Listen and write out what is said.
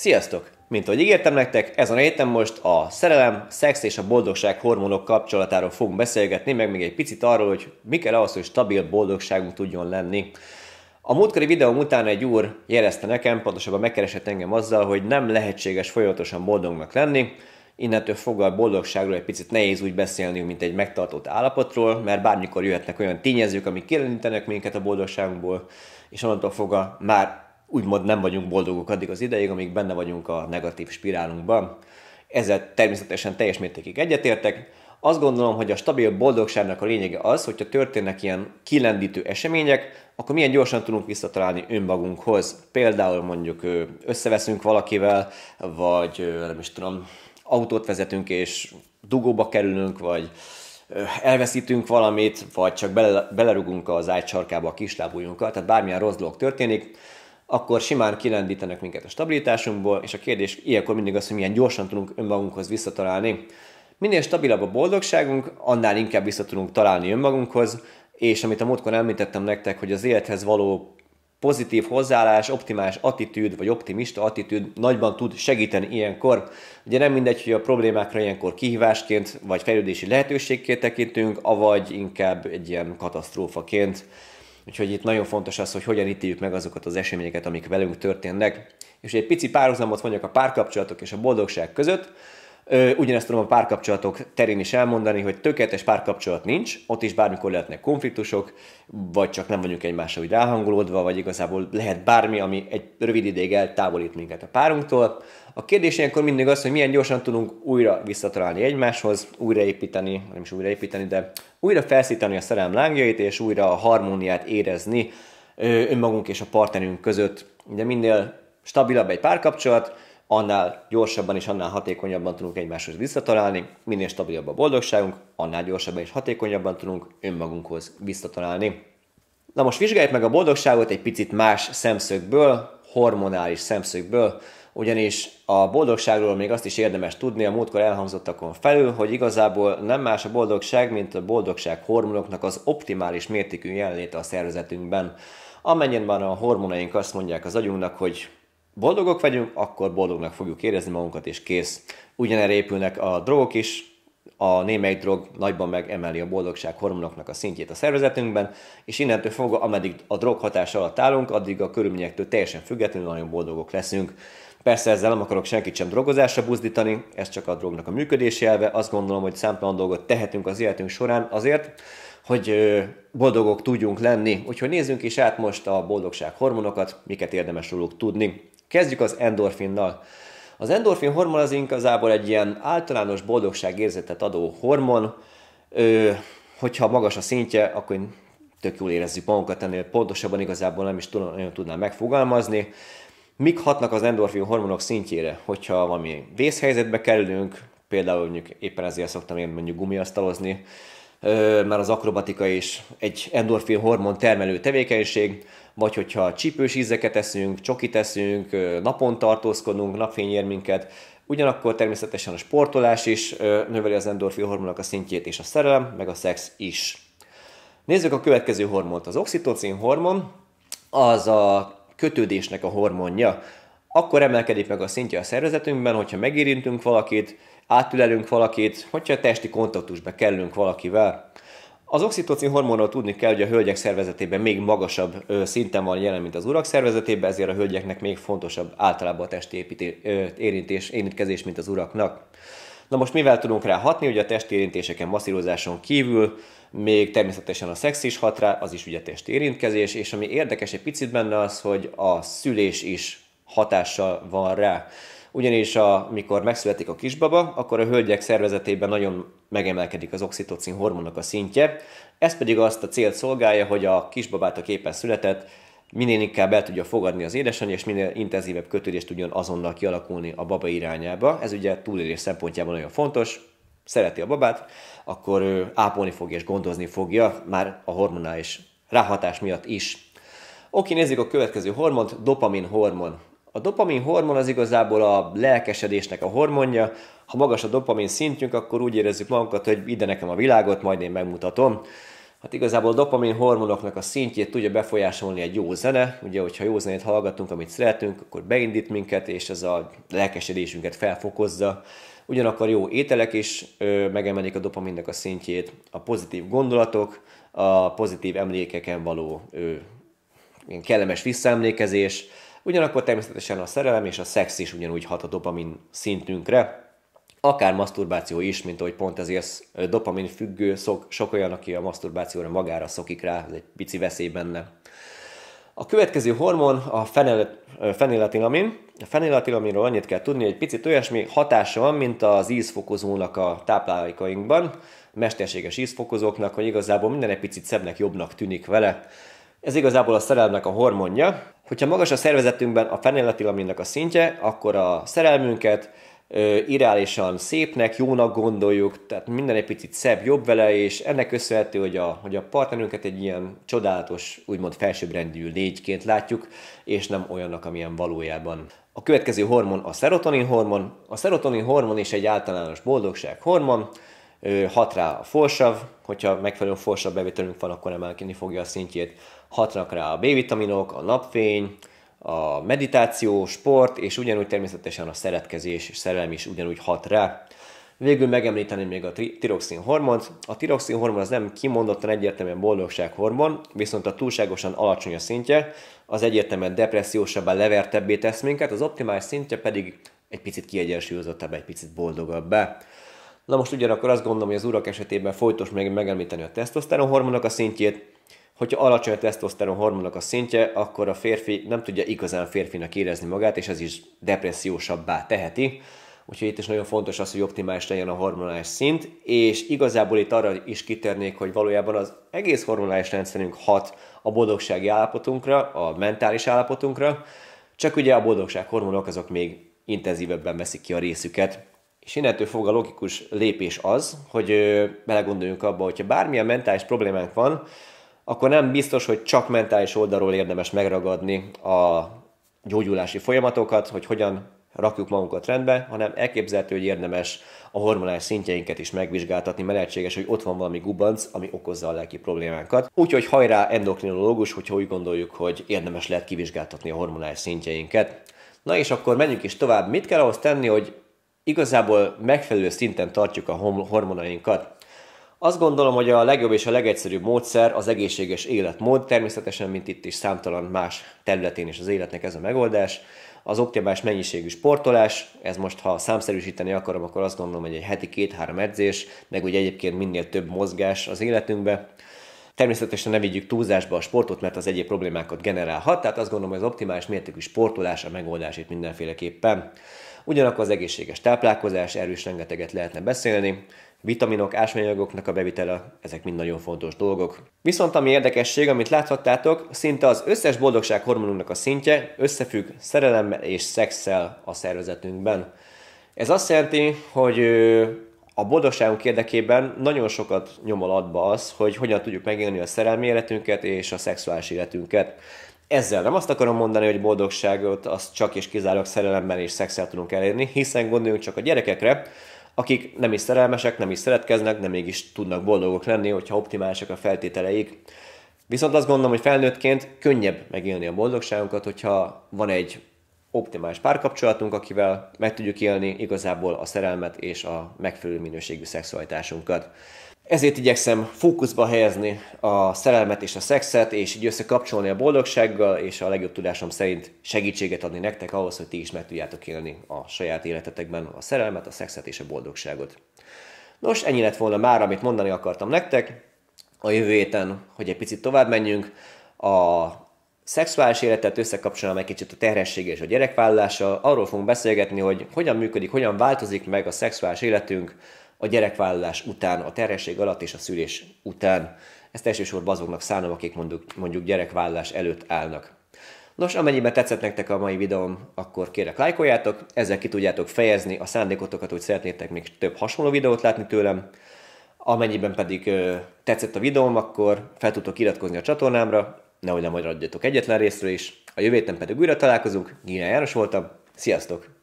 Sziasztok! Mint ahogy ígértem nektek, ezen a héten most a szerelem, szex és a boldogság hormonok kapcsolatáról fogunk beszélgetni, meg még egy picit arról, hogy mi kell ahhoz, hogy stabil boldogságú tudjon lenni. A múltkori videóm után egy úr jelezte nekem, pontosabban megkeresett engem azzal, hogy nem lehetséges folyamatosan boldognak lenni, innentől fogva a boldogságról egy picit nehéz úgy beszélni, mint egy megtartott állapotról, mert bármikor jöhetnek olyan tényezők, amik kielentenek minket a boldogságunkból, és onnantól fogva már úgymond nem vagyunk boldogok addig az ideig, amíg benne vagyunk a negatív spirálunkban. Ezzel természetesen teljes mértékig egyetértek. Azt gondolom, hogy a stabil boldogságnak a lényege az, hogyha történnek ilyen kilendítő események, akkor milyen gyorsan tudunk visszatalálni önmagunkhoz. Például mondjuk összeveszünk valakivel, vagy nem is tudom, autót vezetünk és dugóba kerülünk, vagy elveszítünk valamit, vagy csak bele, belerugunk az ágy sarkába a kislábújunkkal, tehát bármilyen rossz dolog történik, akkor simán kilendítenek minket a stabilitásunkból, és a kérdés ilyenkor mindig az, hogy milyen gyorsan tudunk önmagunkhoz visszatalálni. Minél stabilabb a boldogságunk, annál inkább vissza tudunk találni önmagunkhoz, és amit a múltkor említettem nektek, hogy az élethez való pozitív hozzáállás, optimális attitűd, vagy optimista attitűd nagyban tud segíteni ilyenkor. Ugye nem mindegy, hogy a problémákra ilyenkor kihívásként, vagy fejlődési lehetőségként tekintünk, avagy inkább egy ilyen katasztrófaként. Úgyhogy itt nagyon fontos az, hogy hogyan ítéljük meg azokat az eseményeket, amik velünk történnek. És egy pici párhuzamot mondjak a párkapcsolatok és a boldogság között. Ugyanezt tudom a párkapcsolatok terén is elmondani, hogy tökéletes párkapcsolat nincs, ott is bármikor lehetnek konfliktusok, vagy csak nem vagyunk egymással úgy ráhangolódva, vagy igazából lehet bármi, ami egy rövid ideig eltávolít minket a párunktól. A kérdés ilyenkor mindig az, hogy milyen gyorsan tudunk újra visszatalálni egymáshoz, újraépíteni, nem is újraépíteni, de újra felszíteni a szerelem lángjait, és újra a harmóniát érezni önmagunk és a partnerünk között. Ugye minél stabilabb egy párkapcsolat, annál gyorsabban és annál hatékonyabban tudunk egymáshoz visszatalálni, minél stabilabb a boldogságunk, annál gyorsabban és hatékonyabban tudunk önmagunkhoz visszatalálni. Na most vizsgáljuk meg a boldogságot egy picit más szemszögből, hormonális szemszögből, ugyanis a boldogságról még azt is érdemes tudni a múltkor elhangzottakon felül, hogy igazából nem más a boldogság, mint a boldogság hormonoknak az optimális mértékű jelenléte a szervezetünkben. Amennyiben a hormonaink azt mondják az agyunknak, hogy boldogok vagyunk, akkor boldognak fogjuk érezni magunkat, és kész. Ugyanerre épülnek a drogok is, a némely drog nagyban megemeli a boldogság hormonoknak a szintjét a szervezetünkben, és innentől fogva, ameddig a drog hatás alatt állunk, addig a körülményektől teljesen függetlenül nagyon boldogok leszünk. Persze ezzel nem akarok senkit sem drogozásra buzdítani, ez csak a drognak a működési elve. Azt gondolom, hogy számtalan dolgot tehetünk az életünk során azért, hogy boldogok tudjunk lenni. Úgyhogy nézzünk is át most a boldogság hormonokat, miket érdemes róluk tudni. Kezdjük az endorfinnal. Az endorfin hormon az igazából egy ilyen általános boldogságérzetet adó hormon. Ö, hogyha magas a szintje, akkor tök jól érezzük magunkat, ennél pontosabban igazából nem is tudom, nagyon tudnám megfogalmazni. Mik hatnak az endorfin hormonok szintjére? Hogyha valami vészhelyzetbe kerülünk, például mondjuk éppen ezért szoktam én mondjuk gumiasztalozni, mert az akrobatika is egy endorfin hormon termelő tevékenység, vagy hogyha csípős ízeket eszünk, csokit eszünk, napon tartózkodunk, napfény ér minket, ugyanakkor természetesen a sportolás is növeli az endorfin hormonok a szintjét, és a szerelem, meg a szex is. Nézzük a következő hormont. Az oxitocin hormon az a kötődésnek a hormonja. Akkor emelkedik meg a szintje a szervezetünkben, hogyha megérintünk valakit, átülelünk valakit, hogyha testi kontaktusba kerülünk valakivel, az oxitocin hormonról tudni kell, hogy a hölgyek szervezetében még magasabb szinten van jelen, mint az urak szervezetében, ezért a hölgyeknek még fontosabb általában a testi érintés, érintkezés, mint az uraknak. Na most mivel tudunk rá hatni? hogy a érintéseken masszírozáson kívül még természetesen a szex is hat rá, az is ugye érintkezés és ami érdekes egy picit benne az, hogy a szülés is hatással van rá ugyanis a, amikor megszületik a kisbaba, akkor a hölgyek szervezetében nagyon megemelkedik az oxitocin hormonok a szintje, ez pedig azt a célt szolgálja, hogy a kisbabát a képen született minél inkább el tudja fogadni az édesanyja, és minél intenzívebb kötődést tudjon azonnal kialakulni a baba irányába. Ez ugye túlélés szempontjából nagyon fontos, szereti a babát, akkor ő ápolni fogja és gondozni fogja, már a hormonális ráhatás miatt is. Oké, nézzük a következő hormont, dopamin hormon. A dopamin hormon az igazából a lelkesedésnek a hormonja. Ha magas a dopamin szintjünk, akkor úgy érezzük magunkat, hogy ide nekem a világot, majd én megmutatom. Hát igazából a dopamin hormonoknak a szintjét tudja befolyásolni egy jó zene. Ugye, hogyha jó zenét hallgatunk, amit szeretünk, akkor beindít minket, és ez a lelkesedésünket felfokozza. Ugyanakkor jó ételek is ö, megemelik a dopaminnak a szintjét, a pozitív gondolatok, a pozitív emlékeken való ö, kellemes visszaemlékezés, Ugyanakkor természetesen a szerelem és a szex is ugyanúgy hat a dopamin szintünkre, akár maszturbáció is, mint ahogy pont ezért dopamin függő, sok, sok olyan, aki a maszturbációra magára szokik rá, ez egy pici veszély benne. A következő hormon a fenel, fenilatilamin. A fenilatilaminról annyit kell tudni, hogy egy picit olyasmi hatása van, mint az ízfokozónak a táplálékainkban, mesterséges ízfokozóknak, hogy igazából minden egy picit szebbnek, jobbnak tűnik vele. Ez igazából a szerelemnek a hormonja, Hogyha magas a szervezetünkben a fenéletilaminnak a szintje, akkor a szerelmünket ö, irálisan szépnek, jónak gondoljuk, tehát minden egy picit szebb, jobb vele, és ennek köszönhető, hogy a, hogy a partnerünket egy ilyen csodálatos, úgymond felsőbbrendű légyként látjuk, és nem olyannak, amilyen valójában. A következő hormon a szerotonin hormon. A szerotonin hormon is egy általános boldogság hormon, hat rá a forsav, hogyha megfelelően forsav bevételünk van, akkor emelkedni fogja a szintjét. Hatnak rá a B-vitaminok, a napfény, a meditáció, sport, és ugyanúgy természetesen a szeretkezés és szerelem is ugyanúgy hat rá. Végül megemlíteni még a tiroxin hormont. A tiroxin hormon az nem kimondottan egyértelműen boldogság hormon, viszont a túlságosan alacsony a szintje, az egyértelműen depressziósabbá, levertebbé tesz minket, az optimális szintje pedig egy picit kiegyensúlyozottabb, egy picit boldogabbá. Na most ugyanakkor azt gondolom, hogy az urak esetében folytos még megemlíteni a tesztoszteron hormonok a szintjét, hogyha alacsony a tesztoszteron hormonok a szintje, akkor a férfi nem tudja igazán férfinak érezni magát, és ez is depressziósabbá teheti. Úgyhogy itt is nagyon fontos az, hogy optimális legyen a hormonális szint, és igazából itt arra is kitérnék, hogy valójában az egész hormonális rendszerünk hat a boldogsági állapotunkra, a mentális állapotunkra, csak ugye a boldogság hormonok azok még intenzívebben veszik ki a részüket, és innentől fog a logikus lépés az, hogy belegondoljunk abba, hogyha bármilyen mentális problémánk van, akkor nem biztos, hogy csak mentális oldalról érdemes megragadni a gyógyulási folyamatokat, hogy hogyan rakjuk magunkat rendbe, hanem elképzelhető, hogy érdemes a hormonális szintjeinket is megvizsgáltatni, mert lehetséges, hogy ott van valami gubanc, ami okozza a lelki problémánkat. Úgyhogy hajrá endokrinológus, hogyha úgy gondoljuk, hogy érdemes lehet kivizsgáltatni a hormonális szintjeinket. Na és akkor menjünk is tovább. Mit kell ahhoz tenni, hogy igazából megfelelő szinten tartjuk a hormonainkat. Azt gondolom, hogy a legjobb és a legegyszerűbb módszer az egészséges életmód, természetesen, mint itt is számtalan más területén is az életnek ez a megoldás. Az optimális mennyiségű sportolás, ez most ha számszerűsíteni akarom, akkor azt gondolom, hogy egy heti két-három edzés, meg ugye egyébként minél több mozgás az életünkbe. Természetesen ne vigyük túlzásba a sportot, mert az egyéb problémákat generálhat, tehát azt gondolom, hogy az optimális mértékű sportolás a megoldás itt mindenféleképpen. Ugyanakkor az egészséges táplálkozás, erős rengeteget lehetne beszélni, vitaminok, ásványanyagoknak a bevitele, ezek mind nagyon fontos dolgok. Viszont ami érdekesség, amit láthattátok, szinte az összes boldogság hormonunknak a szintje összefügg szerelemmel és szexsel a szervezetünkben. Ez azt jelenti, hogy a boldogságunk érdekében nagyon sokat nyomol adba az, hogy hogyan tudjuk megélni a szerelmi életünket és a szexuális életünket. Ezzel nem azt akarom mondani, hogy boldogságot az csak és kizárólag szerelemmel és szexel tudunk elérni, hiszen gondoljunk csak a gyerekekre, akik nem is szerelmesek, nem is szeretkeznek, de mégis tudnak boldogok lenni, hogyha optimálisak a feltételeik. Viszont azt gondolom, hogy felnőttként könnyebb megélni a boldogságunkat, hogyha van egy optimális párkapcsolatunk, akivel meg tudjuk élni igazából a szerelmet és a megfelelő minőségű szexualitásunkat. Ezért igyekszem fókuszba helyezni a szerelmet és a szexet, és így összekapcsolni a boldogsággal, és a legjobb tudásom szerint segítséget adni nektek ahhoz, hogy ti is meg tudjátok élni a saját életetekben a szerelmet, a szexet és a boldogságot. Nos, ennyi lett volna már, amit mondani akartam nektek. A jövő héten, hogy egy picit tovább menjünk, a szexuális életet összekapcsolom egy kicsit a terhességgel és a gyerekvállással. Arról fogunk beszélgetni, hogy hogyan működik, hogyan változik meg a szexuális életünk a gyerekvállalás után, a terhesség alatt és a szülés után. Ezt elsősorban azoknak szánom, akik mondjuk, mondjuk gyerekvállalás előtt állnak. Nos, amennyiben tetszett nektek a mai videóm, akkor kérek lájkoljátok, ezzel ki tudjátok fejezni a szándékotokat, hogy szeretnétek még több hasonló videót látni tőlem. Amennyiben pedig ö, tetszett a videóm, akkor fel tudtok iratkozni a csatornámra, nehogy nem maradjatok egyetlen részről is. A jövő héten pedig újra találkozunk. Gina János voltam, sziasztok!